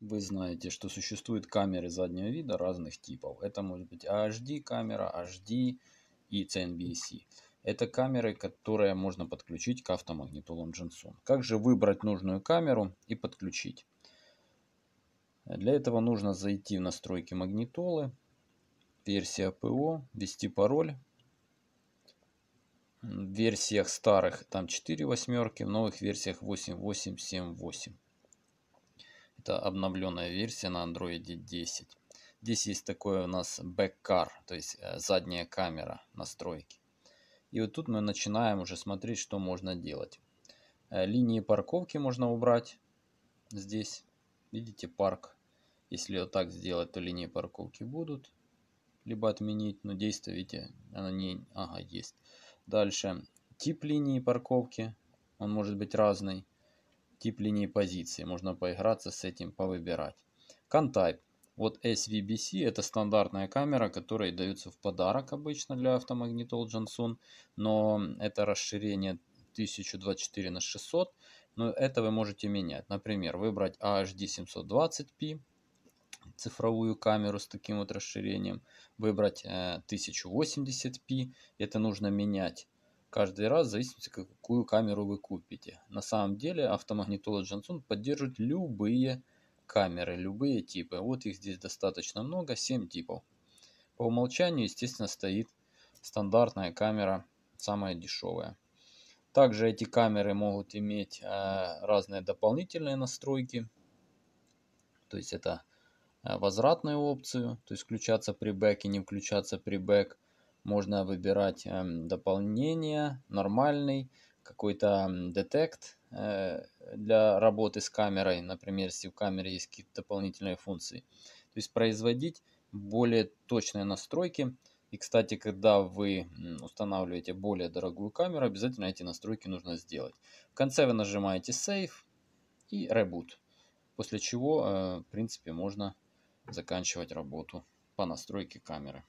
Вы знаете, что существуют камеры заднего вида разных типов. Это может быть HD камера, HD и CNBC. Это камеры, которые можно подключить к автомагнитолам Jensun. Как же выбрать нужную камеру и подключить? Для этого нужно зайти в настройки магнитолы, версия ПО, ввести пароль. В версиях старых там 4 восьмерки, в новых версиях 8878 это обновленная версия на Android 10. Здесь есть такое у нас бэккар, то есть э, задняя камера настройки. И вот тут мы начинаем уже смотреть, что можно делать. Э, линии парковки можно убрать здесь. Видите, парк. Если вот так сделать, то линии парковки будут. Либо отменить, но действие, видите, она не... Ага, есть. Дальше. Тип линии парковки. Он может быть разный тип линии позиции. Можно поиграться с этим, повыбирать. Контайп. Вот SVBC это стандартная камера, которая дается в подарок обычно для автомагнитол Джонсон. Но это расширение 1024 на 600. Но это вы можете менять. Например, выбрать AHD 720p цифровую камеру с таким вот расширением, выбрать 1080p, э, это нужно менять каждый раз в зависимости, какую камеру вы купите. На самом деле автомагнитола Джонсон поддерживает любые камеры, любые типы. Вот их здесь достаточно много, 7 типов. По умолчанию, естественно, стоит стандартная камера, самая дешевая. Также эти камеры могут иметь э, разные дополнительные настройки. То есть это э, возвратную опцию, то есть включаться при бэк и не включаться при прибэк. Можно выбирать эм, дополнение, нормальный, какой-то детект э, для работы с камерой, например, если в камере есть какие-то дополнительные функции. То есть производить более точные настройки. И, кстати, когда вы устанавливаете более дорогую камеру, обязательно эти настройки нужно сделать. В конце вы нажимаете Save и Reboot, после чего, э, в принципе, можно заканчивать работу по настройке камеры.